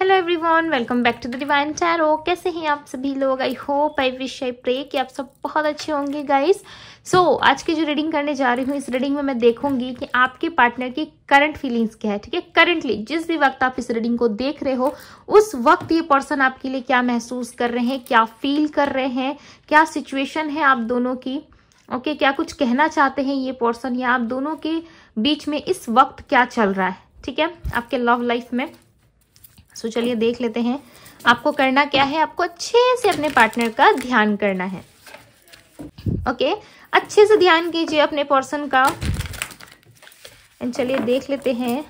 Hello everyone welcome back to the divine tarot कैसे हैं आप सभी लोग I hope I wish I pray कि आप सब बहुत अच्छे होंगे गाइस सो so, आज की जो रीडिंग करने जा रही हूँ इस रीडिंग में मैं देखूंगी कि आपके पार्टनर की करंट फीलिंग्स क्या है ठीक है करंटली जिस भी वक्त आप इस रीडिंग को देख रहे हो उस वक्त ये पर्सन आपके लिए क्या महसूस कर रहे हैं क्या फील कर रहे हैं क्या सिचुएशन है आप दोनों की ओके okay, क्या कुछ कहना चाहते हैं ये पर्सन या आप दोनों के बीच में इस वक्त क्या चल रहा है ठीक है आपके लव लाइफ में सो चलिए देख लेते हैं आपको करना क्या है आपको अच्छे से अपने पार्टनर का ध्यान करना है ओके अच्छे से ध्यान कीजिए अपने पर्सन का एंड चलिए देख लेते हैं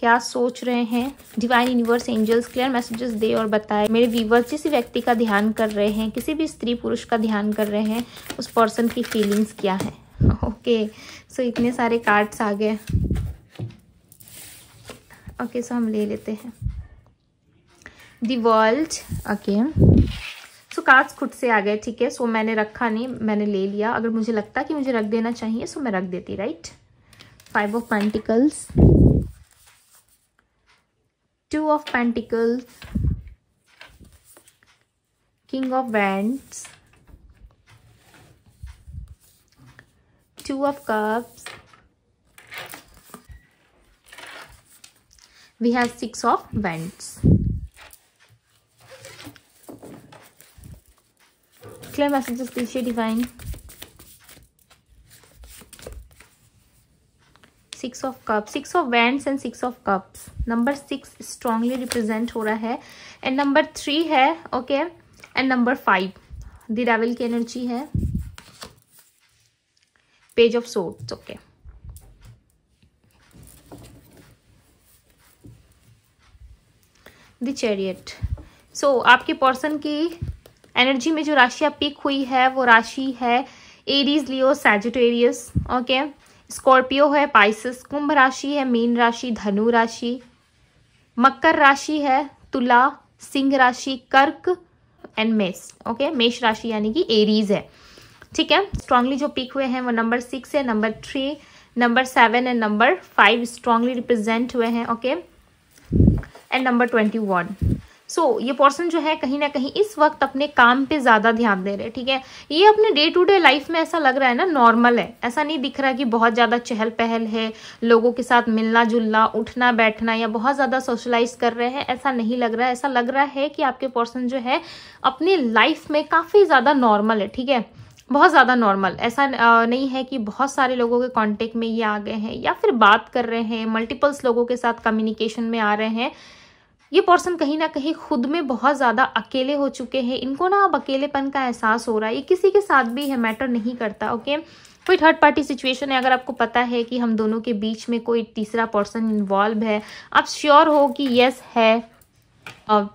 क्या सोच रहे हैं divine universe angels clear messages दे और बताए मेरे व्यूवर्स जिस व्यक्ति का ध्यान कर रहे हैं किसी भी स्त्री पुरुष का ध्यान कर रहे हैं उस पर्सन की फीलिंग्स क्या है ओके okay. सो so, इतने सारे कार्ड्स आ गए ओके सो हम ले लेते हैं the world okay so cards खुद से आ गए ठीक है सो मैंने रखा नहीं मैंने ले लिया अगर मुझे लगता कि मुझे रख देना चाहिए सो मैं रख देती right five of pentacles two of pentacles king of wands two of cups we have six of vents. Clear messages cliche divine. Six of cups six of wands and six of cups number six strongly represent हो रहा है and number three है okay and number five the devil की energy है page of swords okay okay. The chariot so आपके person की energy में जो राशियाँ पिक हुई है वो राशि है Aries Leo Sagittarius okay Scorpio है पाइसिस कुंभ राशि है मीन राशि धनु राशि मकर राशि है तुला सिंह राशि कर्क एंड मेष ओके मेष राशि यानी कि एरीज है ठीक है स्ट्रांगली जो पिक हुए हैं वो नंबर सिक्स है number three number seven and number five strongly represent हुए हैं okay okay? And number twenty one so so, ये पर्सन जो है कहीं ना कहीं इस वक्त अपने काम पे ज़्यादा ध्यान दे रहे हैं ठीक है ये अपने डे टू डे लाइफ में ऐसा लग रहा है ना नॉर्मल है ऐसा नहीं दिख रहा कि बहुत ज़्यादा चहल पहल है लोगों के साथ मिलना जुलना उठना बैठना या बहुत ज़्यादा सोशलाइज कर रहे हैं ऐसा नहीं लग रहा है ऐसा लग रहा है कि आपके पर्सन जो है अपने लाइफ में काफ़ी ज़्यादा नॉर्मल है ठीक है बहुत ज़्यादा नॉर्मल ऐसा नहीं है कि बहुत सारे लोगों के कॉन्टेक्ट में ये आ गए हैं या फिर बात कर रहे हैं मल्टीपल्स लोगों के साथ कम्युनिकेशन में आ रहे हैं ये पर्सन कहीं ना कहीं खुद में बहुत ज़्यादा अकेले हो चुके हैं इनको ना अब अकेलेपन का एहसास हो रहा है ये किसी के साथ भी है मैटर नहीं करता ओके कोई थर्ड पार्टी सिचुएशन है अगर आपको पता है कि हम दोनों के बीच में कोई तीसरा पर्सन इन्वॉल्व है आप श्योर हो कि यस है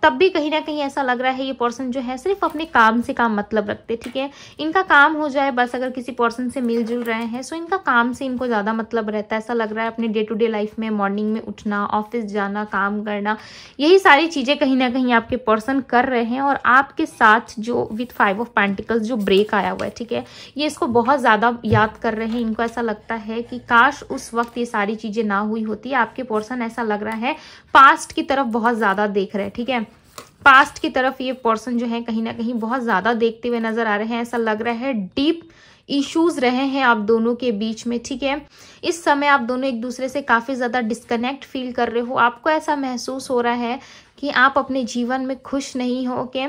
तब भी कहीं ना कहीं ऐसा लग रहा है ये पर्सन जो है सिर्फ अपने काम से काम मतलब रखते ठीक है इनका काम हो जाए बस अगर किसी पर्सन से मिलजुल रहे हैं सो इनका काम से इनको ज़्यादा मतलब रहता है ऐसा लग रहा है अपने डे टू डे लाइफ में मॉर्निंग में उठना ऑफिस जाना काम करना यही सारी चीज़ें कहीं ना कहीं आपके पर्सन कर रहे हैं और आपके साथ जो विथ फाइव ऑफ पैंटिकल्स जो ब्रेक आया हुआ है ठीक है ये इसको बहुत ज़्यादा याद कर रहे हैं इनको ऐसा लगता है कि काश उस वक्त ये सारी चीज़ें ना हुई होती आपके पर्सन ऐसा लग रहा है पास्ट की तरफ बहुत ज़्यादा देख रहे हैं ठीक ठीक है पास्ट की तरफ ये पर्सन जो है कहीं ना कहीं बहुत ज़्यादा देखते हुए नजर आ रहे हैं ऐसा लग रहा है डीप इश्यूज रहे हैं आप दोनों के बीच में ठीक है इस समय आप दोनों एक दूसरे से काफ़ी ज़्यादा डिस्कनेक्ट फील कर रहे हो आपको ऐसा महसूस हो रहा है कि आप अपने जीवन में खुश नहीं हो के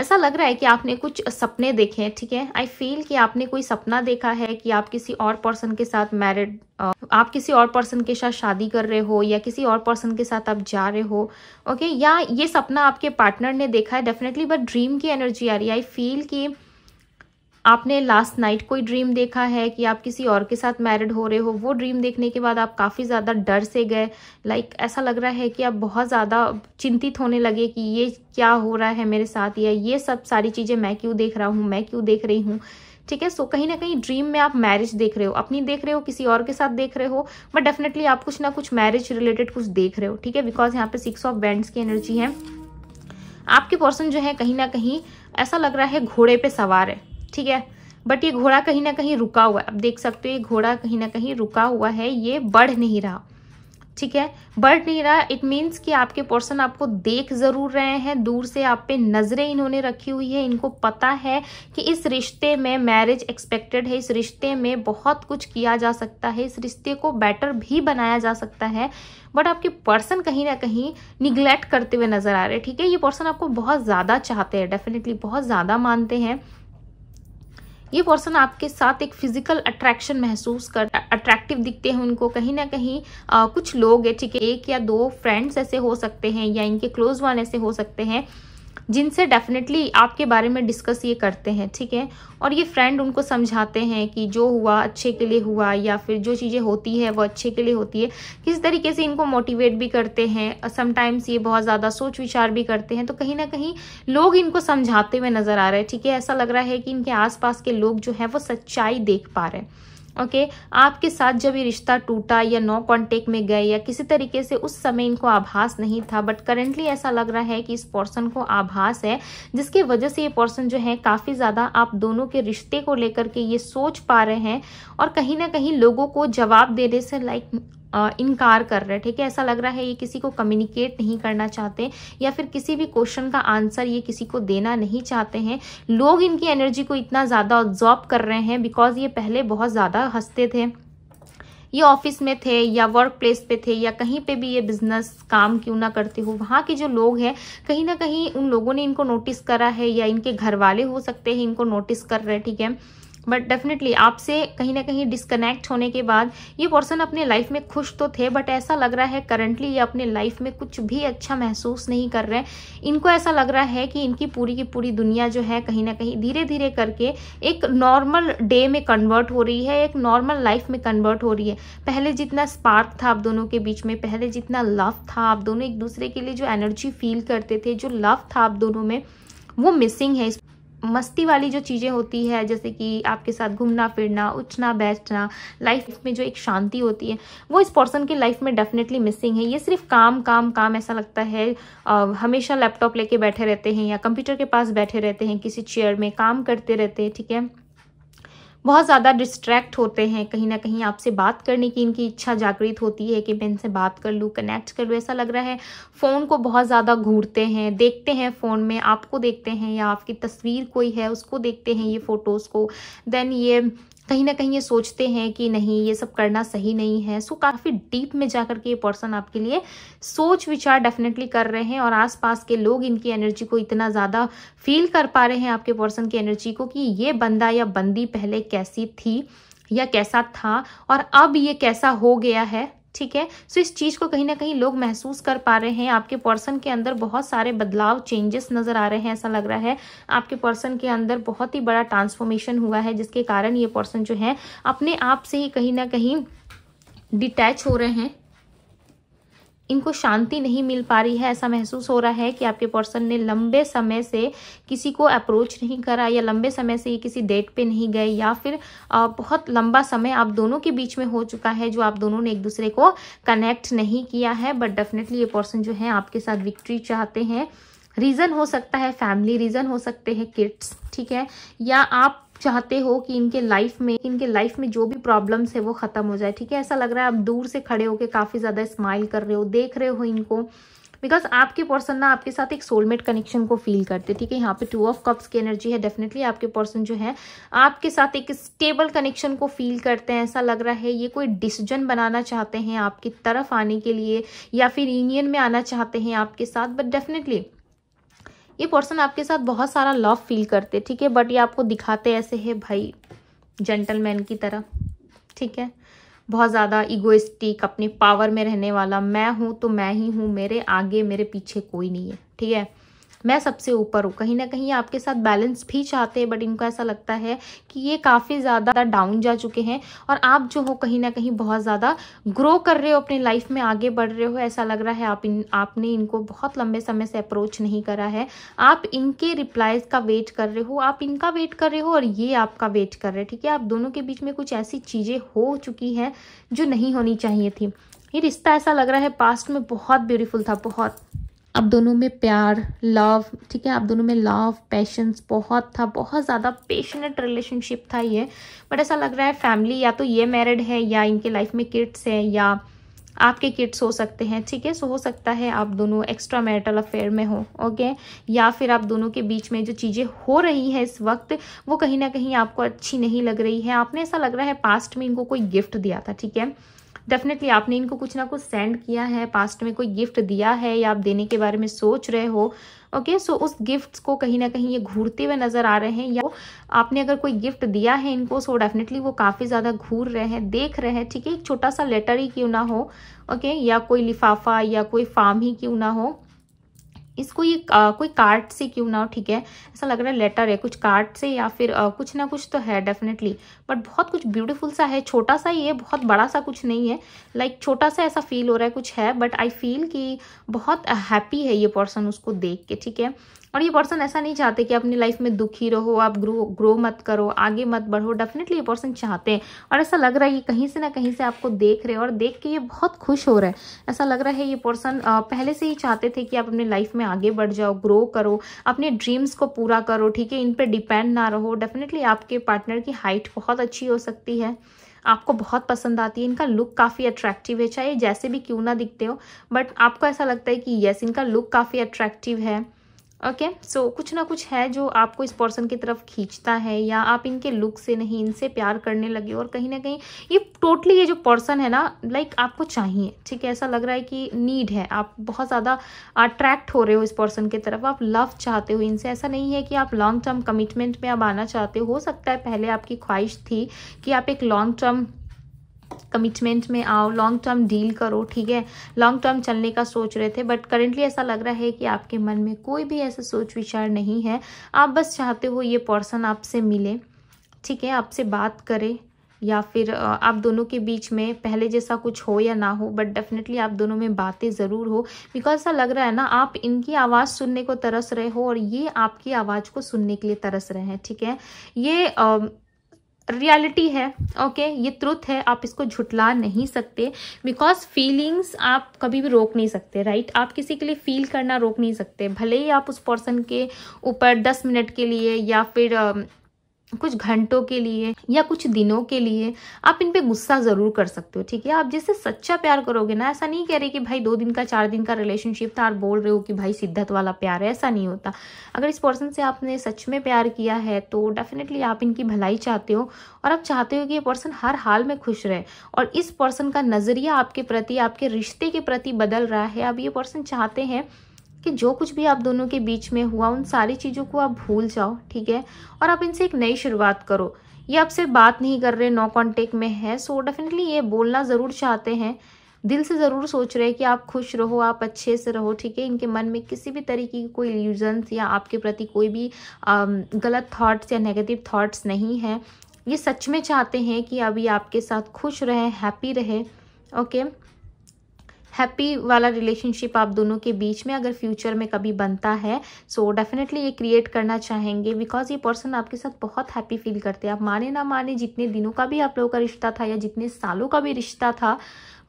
ऐसा लग रहा है कि आपने कुछ सपने देखे हैं ठीक है आई फील कि आपने कोई सपना देखा है कि आप किसी और पर्सन के साथ मैरिड आप किसी और पर्सन के साथ शादी कर रहे हो या किसी और पर्सन के साथ आप जा रहे हो ओके या ये सपना आपके पार्टनर ने देखा है डेफिनेटली बट ड्रीम की एनर्जी आ रही है आई फील कि आपने लास्ट नाइट कोई ड्रीम देखा है कि आप किसी और के साथ मैरिड हो रहे हो वो ड्रीम देखने के बाद आप काफ़ी ज़्यादा डर से गए लाइक ऐसा लग रहा है कि आप बहुत ज़्यादा चिंतित होने लगे कि ये क्या हो रहा है मेरे साथ या ये सब सारी चीज़ें मैं क्यों देख रहा हूँ मैं क्यों देख रही हूँ ठीक है सो कहीं ना कहीं ड्रीम में आप मैरिज देख रहे हो अपनी देख रहे हो किसी और के साथ देख रहे हो बट डेफिनेटली आप कुछ ना कुछ मैरिज रिलेटेड कुछ देख रहे हो ठीक है बिकॉज यहाँ पे सिक्स ऑफ बैंड्स की एनर्जी है आपके पर्सन जो है कहीं ना कहीं ऐसा लग रहा है घोड़े पे सवार है ठीक है बट ये घोड़ा कहीं ना कहीं रुका हुआ है आप देख सकते हो ये घोड़ा कहीं ना कहीं रुका हुआ है ये बढ़ नहीं रहा ठीक है बढ़ नहीं रहा इट मीन्स कि आपके पर्सन आपको देख ज़रूर रहे हैं दूर से आप पे नज़रें इन्होंने रखी हुई है इनको पता है कि इस रिश्ते में मैरिज एक्सपेक्टेड है इस रिश्ते में बहुत कुछ किया जा सकता है इस रिश्ते को बेटर भी बनाया जा सकता है बट आपके पर्सन कहीं ना कहीं निग्लेक्ट करते हुए नज़र आ रहे हैं ठीक है ये पर्सन आपको बहुत ज़्यादा चाहते हैं डेफिनेटली बहुत ज़्यादा मानते हैं ये पर्सन आपके साथ एक फिजिकल अट्रैक्शन महसूस कर अट्रैक्टिव दिखते हैं उनको कहीं ना कहीं आ, कुछ लोग है ठीक है एक या दो फ्रेंड्स ऐसे हो सकते हैं या इनके क्लोज वन ऐसे हो सकते हैं जिनसे डेफिनेटली आपके बारे में डिस्कस ये करते हैं ठीक है और ये फ्रेंड उनको समझाते हैं कि जो हुआ अच्छे के लिए हुआ या फिर जो चीज़ें होती है वो अच्छे के लिए होती है किस तरीके से इनको मोटिवेट भी करते हैं समटाइम्स ये बहुत ज़्यादा सोच विचार भी करते हैं तो कहीं ना कहीं लोग इनको समझाते हुए नज़र आ रहे हैं ठीक है ऐसा लग रहा है कि इनके आसपास के लोग जो है वो सच्चाई देख पा रहे हैं ओके okay? आपके साथ जब ये रिश्ता टूटा या नो कांटेक्ट में गए या किसी तरीके से उस समय इनको आभास नहीं था बट करेंटली ऐसा लग रहा है कि इस पर्सन को आभास है जिसकी वजह से ये पर्सन जो है काफ़ी ज़्यादा आप दोनों के रिश्ते को लेकर के ये सोच पा रहे हैं और कहीं ना कहीं लोगों को जवाब देने से लाइक इनकार कर रहे हैं ठीक है ऐसा लग रहा है ये किसी को कम्युनिकेट नहीं करना चाहते या फिर किसी भी क्वेश्चन का आंसर ये किसी को देना नहीं चाहते हैं लोग इनकी एनर्जी को इतना ज़्यादा ऑब्जॉर्ब कर रहे हैं बिकॉज ये पहले बहुत ज़्यादा हंसते थे ये ऑफिस में थे या वर्क प्लेस पे थे या कहीं पे भी ये बिजनेस काम क्यों ना करते हो वहाँ के जो लोग हैं कहीं ना कहीं उन लोगों ने इनको नोटिस करा है या इनके घर वाले हो सकते हैं इनको नोटिस कर रहे हैं ठीक है बट डेफिनेटली आपसे कहीं ना कहीं डिस्कनेक्ट होने के बाद ये पर्सन अपने लाइफ में खुश तो थे बट ऐसा लग रहा है करंटली ये अपने लाइफ में कुछ भी अच्छा महसूस नहीं कर रहे इनको ऐसा लग रहा है कि इनकी पूरी की पूरी दुनिया जो है कहीं ना कहीं धीरे धीरे करके एक नॉर्मल डे में कन्वर्ट हो रही है एक नॉर्मल लाइफ में कन्वर्ट हो रही है पहले जितना स्पार्क था आप दोनों के बीच में पहले जितना लव था आप दोनों एक दूसरे के लिए जो एनर्जी फील करते थे जो लव था आप दोनों में वो मिसिंग है मस्ती वाली जो चीज़ें होती है जैसे कि आपके साथ घूमना फिरना उठना बैठना लाइफ में जो एक शांति होती है वो इस पर्सन की लाइफ में डेफिनेटली मिसिंग है ये सिर्फ काम काम काम ऐसा लगता है आ, हमेशा लैपटॉप लेके बैठे रहते हैं या कंप्यूटर के पास बैठे रहते हैं किसी चेयर में काम करते रहते हैं ठीक है बहुत ज़्यादा डिस्ट्रैक्ट होते हैं कहीं ना कहीं आपसे बात करने की इनकी इच्छा जागृत होती है कि मैं इनसे बात कर लूँ कनेक्ट कर लूँ ऐसा लग रहा है फ़ोन को बहुत ज़्यादा घूरते हैं देखते हैं फ़ोन में आपको देखते हैं या आपकी तस्वीर कोई है उसको देखते हैं ये फ़ोटोज़ को देन ये कहीं ना कहीं ये सोचते हैं कि नहीं ये सब करना सही नहीं है सो काफ़ी डीप में जा के ये पर्सन आपके लिए सोच विचार डेफिनेटली कर रहे हैं और आसपास के लोग इनकी एनर्जी को इतना ज़्यादा फील कर पा रहे हैं आपके पर्सन की एनर्जी को कि ये बंदा या बंदी पहले कैसी थी या कैसा था और अब ये कैसा हो गया है ठीक है सो इस चीज़ को कहीं ना कहीं लोग महसूस कर पा रहे हैं आपके पर्सन के अंदर बहुत सारे बदलाव चेंजेस नज़र आ रहे हैं ऐसा लग रहा है आपके पर्सन के अंदर बहुत ही बड़ा ट्रांसफॉर्मेशन हुआ है जिसके कारण ये पर्सन जो है अपने आप से ही कहीं ना कहीं डिटैच हो रहे हैं इनको शांति नहीं मिल पा रही है ऐसा महसूस हो रहा है कि आपके पर्सन ने लंबे समय से किसी को अप्रोच नहीं करा या लंबे समय से ये किसी डेट पे नहीं गए या फिर बहुत लंबा समय आप दोनों के बीच में हो चुका है जो आप दोनों ने एक दूसरे को कनेक्ट नहीं किया है बट डेफिनेटली ये पर्सन जो है आपके साथ विक्ट्री चाहते हैं रीज़न हो सकता है फैमिली रीज़न हो सकते हैं किड्स ठीक है या आप चाहते हो कि इनके लाइफ में इनके लाइफ में जो भी प्रॉब्लम्स है वो ख़त्म हो जाए ठीक है ऐसा लग रहा है आप दूर से खड़े होकर काफ़ी ज़्यादा स्माइल कर रहे हो देख रहे हो इनको बिकॉज आपके पर्सन ना आपके साथ एक सोलमेट कनेक्शन को फील करते ठीक है यहाँ पे टू ऑफ कप्स की एनर्जी है डेफिनेटली आपके पर्सन जो है आपके साथ एक स्टेबल कनेक्शन को फील करते हैं ऐसा लग रहा है ये कोई डिसीजन बनाना चाहते हैं आपकी तरफ आने के लिए या फिर यूनियन में आना चाहते हैं आपके साथ बट डेफिनेटली ये पर्सन आपके साथ बहुत सारा लव फील करते ठीक है बट ये आपको दिखाते ऐसे है भाई जेंटलमैन की तरह ठीक है बहुत ज़्यादा इगोइस्टिक अपने पावर में रहने वाला मैं हूँ तो मैं ही हूँ मेरे आगे मेरे पीछे कोई नहीं है ठीक है मैं सबसे ऊपर हूँ कहीं ना कहीं आपके साथ बैलेंस भी चाहते हैं बट इनको ऐसा लगता है कि ये काफ़ी ज़्यादा डाउन जा चुके हैं और आप जो हो कहीं ना कहीं बहुत ज़्यादा ग्रो कर रहे हो अपने लाइफ में आगे बढ़ रहे हो ऐसा लग रहा है आप इन आपने इनको बहुत लंबे समय से अप्रोच नहीं करा है आप इनके रिप्लाइज का वेट कर रहे हो आप इनका वेट कर रहे हो और ये आपका वेट कर रहे हैं ठीक है आप दोनों के बीच में कुछ ऐसी चीज़ें हो चुकी हैं जो नहीं होनी चाहिए थी ये रिश्ता ऐसा लग रहा है पास्ट में बहुत ब्यूटीफुल था बहुत आप दोनों में प्यार लव ठीक है आप दोनों में लव पैशंस बहुत था बहुत ज़्यादा पेशनेट रिलेशनशिप था ये बट ऐसा लग रहा है फैमिली या तो ये मैरिड है या इनके लाइफ में किड्स हैं या आपके किड्स हो सकते हैं ठीक है सो हो सकता है आप दोनों एक्स्ट्रा मैरिटल अफेयर में हो ओके या फिर आप दोनों के बीच में जो चीज़ें हो रही हैं इस वक्त वो कहीं ना कहीं आपको अच्छी नहीं लग रही है आपने ऐसा लग रहा है पास्ट में इनको कोई गिफ्ट दिया था ठीक है डेफिनेटली आपने इनको कुछ ना कुछ सेंड किया है पास्ट में कोई गिफ्ट दिया है या आप देने के बारे में सोच रहे हो ओके okay, सो so उस गिफ्ट्स को कहीं ना कहीं ये घूरते हुए नजर आ रहे हैं या आपने अगर कोई गिफ्ट दिया है इनको सो so डेफिनेटली वो काफ़ी ज़्यादा घूर रहे हैं देख रहे हैं ठीक है एक छोटा सा लेटर ही क्यों ना हो ओके okay, या कोई लिफाफा या कोई फार्म ही क्यों ना हो इसको ये आ, कोई कार्ड से क्यों ना हो ठीक है ऐसा लग रहा है लेटर है कुछ कार्ड से या फिर आ, कुछ ना कुछ तो है डेफिनेटली बट बहुत कुछ ब्यूटीफुल सा है छोटा सा ही है बहुत बड़ा सा कुछ नहीं है लाइक like, छोटा सा ऐसा फील हो रहा है कुछ है बट आई फील कि बहुत हैप्पी है ये पर्सन उसको देख के ठीक है और ये पर्सन ऐसा नहीं चाहते कि अपनी लाइफ में दुखी रहो आप ग्रो ग्रो मत करो आगे मत बढ़ो डेफिनेटली ये पर्सन चाहते हैं और ऐसा लग रहा है ये कहीं से ना कहीं से आपको देख रहे हो और देख के ये बहुत खुश हो रहा है ऐसा लग रहा है ये पर्सन पहले से ही चाहते थे कि आप अपनी लाइफ में आगे बढ़ जाओ ग्रो करो अपने ड्रीम्स को पूरा करो ठीक है इन पर डिपेंड ना रहो डेफिनेटली आपके पार्टनर की हाइट बहुत अच्छी हो सकती है आपको बहुत पसंद आती है इनका लुक काफ़ी अट्रैक्टिव है चाहे जैसे भी क्यों ना दिखते हो बट आपको ऐसा लगता है कि यस इनका लुक काफ़ी अट्रैक्टिव है ओके okay? सो so, कुछ ना कुछ है जो आपको इस पर्सन की तरफ खींचता है या आप इनके लुक से नहीं इनसे प्यार करने लगे और कहीं ना कहीं ये टोटली ये जो पर्सन है ना लाइक आपको चाहिए ठीक है ऐसा लग रहा है कि नीड है आप बहुत ज़्यादा अट्रैक्ट हो रहे हो इस पर्सन की तरफ आप लव चाहते हो इनसे ऐसा नहीं है कि आप लॉन्ग टर्म कमिटमेंट में आप आना चाहते हो सकता है पहले आपकी ख्वाहिश थी कि आप एक लॉन्ग टर्म कमिटमेंट में आओ लॉन्ग टर्म डील करो ठीक है लॉन्ग टर्म चलने का सोच रहे थे बट करेंटली ऐसा लग रहा है कि आपके मन में कोई भी ऐसा सोच विचार नहीं है आप बस चाहते हो ये पर्सन आपसे मिले ठीक है आपसे बात करे या फिर आप दोनों के बीच में पहले जैसा कुछ हो या ना हो बट डेफिनेटली आप दोनों में बातें ज़रूर हो बिकॉज ऐसा लग रहा है ना आप इनकी आवाज़ सुनने को तरस रहे हो और ये आपकी आवाज़ को सुनने के लिए तरस रहे हैं ठीक है ये आ, रियलिटी है ओके okay? ये ट्रुथ है आप इसको झुटला नहीं सकते बिकॉज फीलिंग्स आप कभी भी रोक नहीं सकते राइट आप किसी के लिए फील करना रोक नहीं सकते भले ही आप उस पर्सन के ऊपर दस मिनट के लिए या फिर कुछ घंटों के लिए या कुछ दिनों के लिए आप इन पे गुस्सा ज़रूर कर सकते हो ठीक है आप जिससे सच्चा प्यार करोगे ना ऐसा नहीं कह रहे कि भाई दो दिन का चार दिन का रिलेशनशिप था और बोल रहे हो कि भाई सिद्धत वाला प्यार है ऐसा नहीं होता अगर इस पर्सन से आपने सच में प्यार किया है तो डेफिनेटली आप इनकी भलाई चाहते हो और आप चाहते हो कि ये पर्सन हर हाल में खुश रहे और इस पर्सन का नज़रिया आपके प्रति आपके रिश्ते के प्रति बदल रहा है अब ये पर्सन चाहते हैं कि जो कुछ भी आप दोनों के बीच में हुआ उन सारी चीज़ों को आप भूल जाओ ठीक है और आप इनसे एक नई शुरुआत करो ये आपसे बात नहीं कर रहे नो कॉन्टेक्ट में है सो so डेफिनेटली ये बोलना ज़रूर चाहते हैं दिल से ज़रूर सोच रहे हैं कि आप खुश रहो आप अच्छे से रहो ठीक है इनके मन में किसी भी तरीके की कोई इल्यूजन्स या आपके प्रति कोई भी गलत थाट्स या नेगेटिव थाट्स नहीं है ये सच में चाहते हैं कि अभी आपके साथ खुश रहें हैप्पी रहें ओके okay? हैप्पी वाला रिलेशनशिप आप दोनों के बीच में अगर फ्यूचर में कभी बनता है सो डेफिनेटली ये क्रिएट करना चाहेंगे बिकॉज ये पर्सन आपके साथ बहुत हैप्पी फील करते हैं आप माने ना माने जितने दिनों का भी आप लोगों का रिश्ता था या जितने सालों का भी रिश्ता था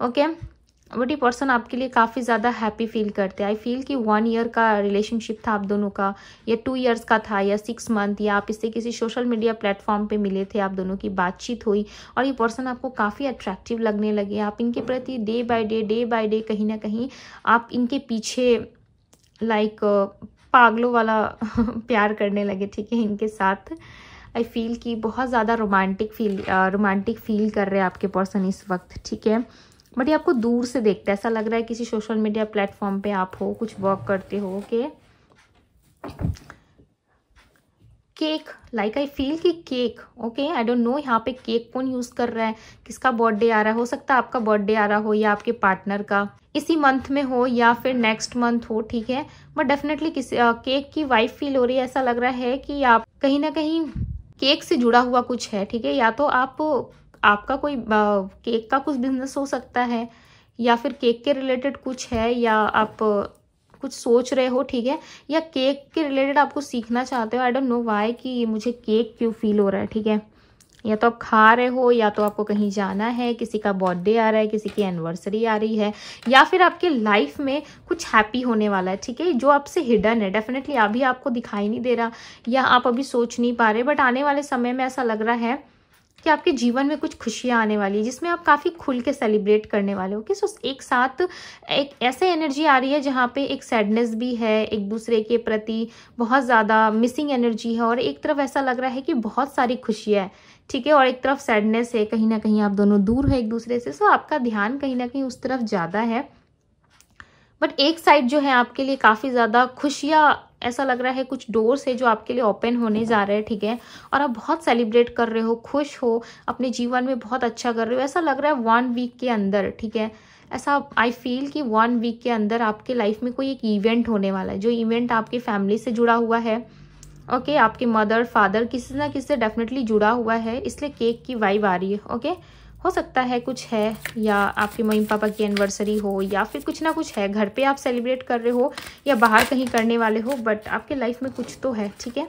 ओके okay? बट ये पर्सन आपके लिए काफ़ी ज़्यादा हैप्पी फील करते हैं आई फील कि वन ईयर का रिलेशनशिप था आप दोनों का या टू इयर्स का था या सिक्स मंथ या आप इससे किसी सोशल मीडिया प्लेटफॉर्म पे मिले थे आप दोनों की बातचीत हुई और ये पर्सन आपको काफ़ी अट्रैक्टिव लगने लगे आप इनके प्रति day by day day by day कहीं ना कहीं आप इनके पीछे लाइक पागलों वाला प्यार करने लगे ठीक है इनके साथ आई फील कि बहुत ज़्यादा रोमांटिक फील रोमांटिक फील कर रहे हैं आपके पर्सन इस वक्त ठीक है बट ये आपको दूर से देखता है ऐसा लग रहा है किसी सोशल मीडिया प्लेटफॉर्म पे आप हो कुछ वर्क करते हो okay cake like I feel कि cake okay I don't know यहाँ पे केक कौन यूज़ कर रहा है किसका बर्थडे आ रहा है हो सकता है आपका बर्थडे आ रहा हो या आपके पार्टनर का इसी मंथ में हो या फिर नेक्स्ट मंथ हो ठीक है बट डेफिनेटली किसी केक uh, की वाइफ फील हो रही है ऐसा लग रहा है कि आप कहीं ना कहीं केक से जुड़ा हुआ कुछ है ठीक है या तो आप आपका कोई केक का कुछ बिजनेस हो सकता है या फिर केक के रिलेटेड कुछ है या आप कुछ सोच रहे हो ठीक है या केक के रिलेटेड आपको सीखना चाहते हो आई डोंट नो वाई कि मुझे केक क्यों फील हो रहा है ठीक है या तो आप खा रहे हो या तो आपको कहीं जाना है किसी का बर्थडे आ रहा है किसी की एनिवर्सरी आ रही है या फिर आपके लाइफ में कुछ हैप्पी होने वाला है ठीक है जो आपसे हिडन है डेफिनेटली अभी आपको दिखाई नहीं दे रहा या आप अभी सोच नहीं पा रहे बट आने वाले समय में ऐसा लग रहा है कि आपके जीवन में कुछ खुशियाँ आने वाली है जिसमें आप काफ़ी खुल के सेलिब्रेट करने वाले हो कि सो एक साथ एक ऐसे एनर्जी आ रही है जहाँ पे एक सैडनेस भी है एक दूसरे के प्रति बहुत ज़्यादा मिसिंग एनर्जी है और एक तरफ ऐसा लग रहा है कि बहुत सारी खुशियाँ है ठीक है और एक तरफ सैडनेस है कहीं ना कहीं आप दोनों दूर है एक दूसरे से सो आपका ध्यान कहीं ना कहीं उस तरफ ज़्यादा है बट एक साइड जो है आपके लिए काफ़ी ज़्यादा खुशियाँ ऐसा लग रहा है कुछ डोर्स है जो आपके लिए ओपन होने जा रहे हैं ठीक है और आप बहुत सेलिब्रेट कर रहे हो खुश हो अपने जीवन में बहुत अच्छा कर रहे हो ऐसा लग रहा है वन वीक के अंदर ठीक है ऐसा आई फील कि वन वीक के अंदर आपके लाइफ में कोई एक इवेंट होने वाला है जो इवेंट आपकी फैमिली से जुड़ा हुआ है ओके okay, आपके मदर फादर किसी ना किसी से डेफिनेटली जुड़ा हुआ है इसलिए केक की वाइब आ रही है ओके okay? हो सकता है कुछ है या आपके मम्मी पापा की एनिवर्सरी हो या फिर कुछ ना कुछ है घर पे आप सेलिब्रेट कर रहे हो या बाहर कहीं करने वाले हो बट आपके लाइफ में कुछ तो है ठीक है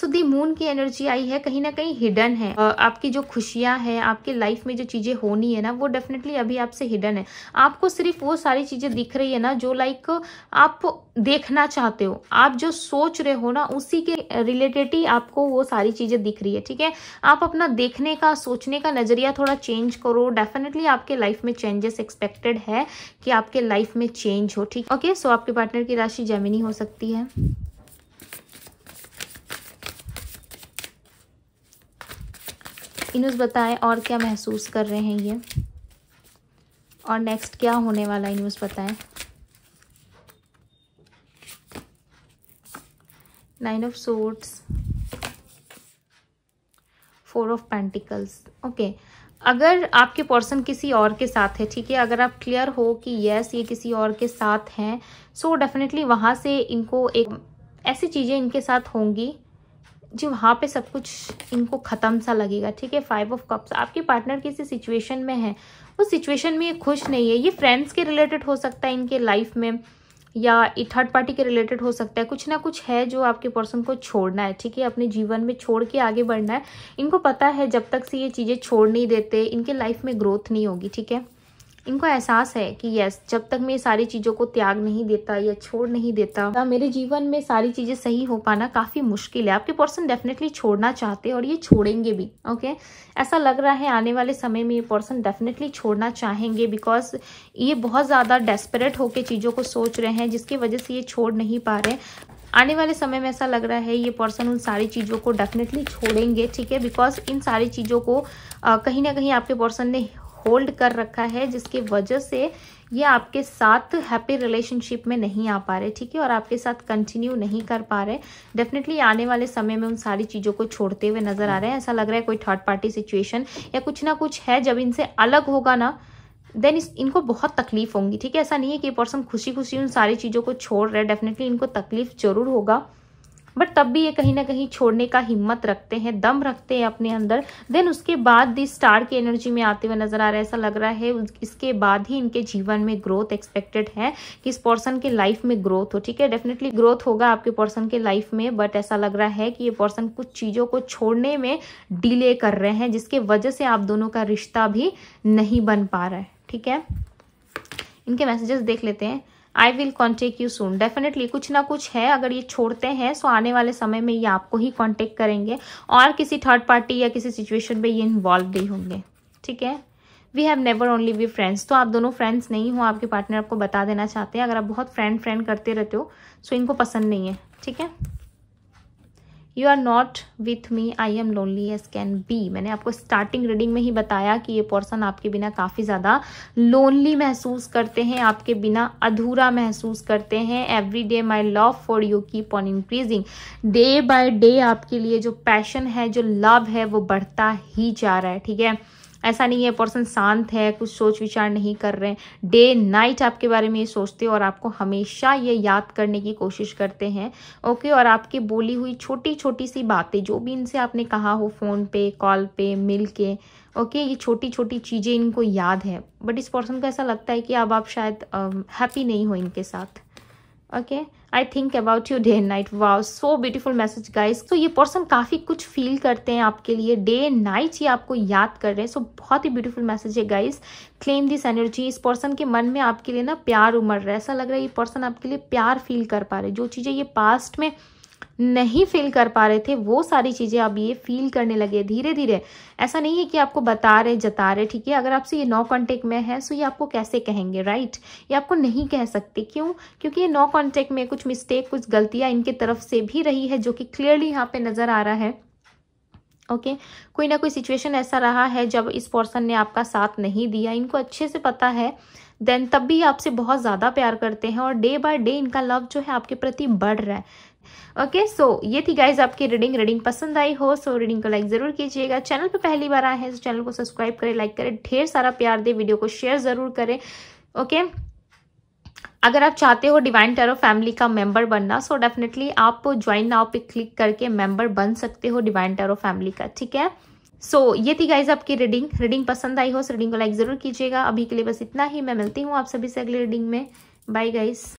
सो दी मून की एनर्जी आई है कहीं ना कहीं हिडन है आपकी जो खुशियां हैं आपके लाइफ में जो चीज़ें होनी है ना वो डेफिनेटली अभी आपसे हिडन है आपको सिर्फ वो सारी चीज़ें दिख रही है ना जो लाइक आप देखना चाहते हो आप जो सोच रहे हो ना उसी के रिलेटेड ही आपको वो सारी चीज़ें दिख रही है ठीक है आप अपना देखने का सोचने का नज़रिया थोड़ा चेंज करो डेफिनेटली आपके लाइफ में चेंजेस एक्सपेक्टेड है कि आपके लाइफ में चेंज हो ठीक ओके सो आपके पार्टनर की राशि जमीनी हो सकती है न्यूज बताएं और क्या महसूस कर रहे हैं ये और नेक्स्ट क्या होने वाला है न्यूज बताएं nine of swords four of pentacles okay अगर आपके पर्सन किसी और के साथ है ठीक है अगर आप क्लियर हो कि यस ये किसी और के साथ हैं सो डेफिनेटली वहाँ से इनको एक ऐसी चीज़ें इनके साथ होंगी जी वहाँ पे सब कुछ इनको ख़त्म सा लगेगा ठीक है फाइव ऑफ कप्स आपके पार्टनर किसी सिचुएशन में है उस सिचुएशन में ये खुश नहीं है ये फ्रेंड्स के रिलेटेड हो सकता है इनके लाइफ में या थर्ड पार्टी के रिलेटेड हो सकता है कुछ ना कुछ है जो आपके पर्सन को छोड़ना है ठीक है अपने जीवन में छोड़ के आगे बढ़ना है इनको पता है जब तक से ये चीज़ें छोड़ नहीं देते इनके लाइफ में ग्रोथ नहीं होगी ठीक है इनको एहसास है कि यस जब तक मैं सारी चीज़ों को त्याग नहीं देता या छोड़ नहीं देता मेरे जीवन में सारी चीज़ें सही हो पाना काफ़ी मुश्किल है आपके पर्सन डेफिनेटली छोड़ना चाहते हैं और ये छोड़ेंगे भी ओके ऐसा लग रहा है आने वाले समय में ये पर्सन डेफिनेटली छोड़ना चाहेंगे बिकॉज ये बहुत ज़्यादा डेस्परेट होकर चीज़ों को सोच रहे हैं जिसकी वजह से ये छोड़ नहीं पा रहे आने वाले समय में ऐसा लग रहा है ये पर्सन उन सारी चीज़ों को डेफिनेटली छोड़ेंगे ठीक है बिकॉज इन सारी चीज़ों को कहीं ना कहीं आपके पर्सन ने होल्ड कर रखा है जिसकी वजह से ये आपके साथ हैप्पी रिलेशनशिप में नहीं आ पा रहे ठीक है और आपके साथ कंटिन्यू नहीं कर पा रहे डेफिनेटली आने वाले समय में उन सारी चीज़ों को छोड़ते हुए नजर आ रहे हैं ऐसा लग रहा है कोई थर्ड पार्टी सिचुएशन या कुछ ना कुछ है जब इनसे अलग होगा ना देन इस इनको बहुत तकलीफ होंगी ठीक है ऐसा नहीं है कि पर्सन खुशी खुशी उन सारी चीज़ों को छोड़ रहे डेफिनेटली इनको तकलीफ जरूर होगा बट तब भी ये कहीं ना कहीं छोड़ने का हिम्मत रखते हैं दम रखते हैं अपने अंदर देन उसके बाद दी स्टार की एनर्जी में आते हुए नजर आ रहा है ऐसा लग रहा है इसके बाद ही इनके जीवन में ग्रोथ एक्सपेक्टेड है कि इस पर्सन के लाइफ में ग्रोथ हो ठीक है डेफिनेटली ग्रोथ होगा आपके पर्सन के लाइफ में बट ऐसा लग रहा है कि ये पर्सन कुछ चीज़ों को छोड़ने में डिले कर रहे हैं जिसके वजह से आप दोनों का रिश्ता भी नहीं बन पा रहा है ठीक है इनके मैसेजेस देख लेते हैं I will contact you soon definitely कुछ ना कुछ है अगर ये छोड़ते हैं सो आने वाले समय में ये आपको ही कॉन्टेक्ट करेंगे और किसी थर्ड पार्टी या किसी सिचुएशन में ये इन्वॉल्व नहीं होंगे ठीक है we have never only we friends तो आप दोनों फ्रेंड्स नहीं हो आपके पार्टनर आपको बता देना चाहते हैं अगर आप बहुत फ्रेंड फ्रेंड करते रहते हो सो इनको पसंद नहीं है ठीक है you are not with me I am lonely as can be मैंने आपको स्टार्टिंग रीडिंग में ही बताया कि ये पर्सन आपके बिना काफ़ी ज़्यादा लोनली महसूस करते हैं आपके बिना अधूरा महसूस करते हैं every day my love for you keep on increasing day by day आपके लिए जो पैशन है जो लव है वो बढ़ता ही जा रहा है ठीक है ऐसा नहीं है पर्सन शांत है कुछ सोच विचार नहीं कर रहे हैं डे नाइट आपके बारे में ये सोचते और आपको हमेशा ये याद करने की कोशिश करते हैं ओके और आपकी बोली हुई छोटी छोटी सी बातें जो भी इनसे आपने कहा हो फ़ोन पे कॉल पे मिल के ओके ये छोटी छोटी चीज़ें इनको याद है बट इस पर्सन को ऐसा लगता है कि अब आप शायद हैप्पी नहीं हो इनके साथ okay okay? I think about you day and night wow so beautiful message guys तो ये पर्सन काफ़ी कुछ फील करते हैं आपके लिए डे एंड नाइट ये आपको याद कर रहे हैं सो so, बहुत ही ब्यूटीफुल मैसेज है गाइज क्लेम दिस एनर्जी इस पर्सन के मन में आपके लिए ना प्यार उमड़ रहा है ऐसा लग रहा है ये पर्सन आपके लिए प्यार फील कर पा रहे जो चीज़ें ये पास्ट में नहीं फील कर पा रहे थे वो सारी चीज़ें अब ये फील करने लगे धीरे धीरे ऐसा नहीं है कि आपको बता रहे जता रहे ठीक है अगर आपसे ये नो कॉन्टेक्ट में है सो ये आपको कैसे कहेंगे राइट ये आपको नहीं कह सकते क्यों क्योंकि ये नो कॉन्टेक्ट में कुछ मिस्टेक कुछ गलतियाँ इनके तरफ से भी रही है जो कि क्लियरली यहाँ पे नज़र आ रहा है ओके okay? कोई ना कोई सिचुएशन ऐसा रहा है जब इस पर्सन ने आपका साथ नहीं दिया इनको अच्छे से पता है देन तब भी आपसे बहुत ज़्यादा प्यार करते हैं और डे बाय डे इनका लव जो है आपके प्रति बढ़ रहा है ओके okay, सो so, ये थी गाइज आपकी रीडिंग रीडिंग पसंद आई हो सो so रीडिंग को लाइक जरूर कीजिएगा चैनल पे पहली बार आए हैं तो चैनल को सब्सक्राइब करें लाइक करें ढेर सारा प्यार दे वीडियो को शेयर जरूर करें ओके okay? अगर आप चाहते हो डिवाइन टेरो फैमिली का मेंबर बनना सो so डेफिनेटली आप ज्वाइन नाउ पे क्लिक करके मेंबर बन सकते हो डिवाइन टेरो फैमिली का ठीक है सो so, ये थी गाइज आपकी रीडिंग रीडिंग पसंद आई हो सो so, रीडिंग को लाइक जरूर कीजिएगा अभी के लिए बस इतना ही मैं मिलती हूँ आप सभी से अगली रीडिंग में बाय गाइज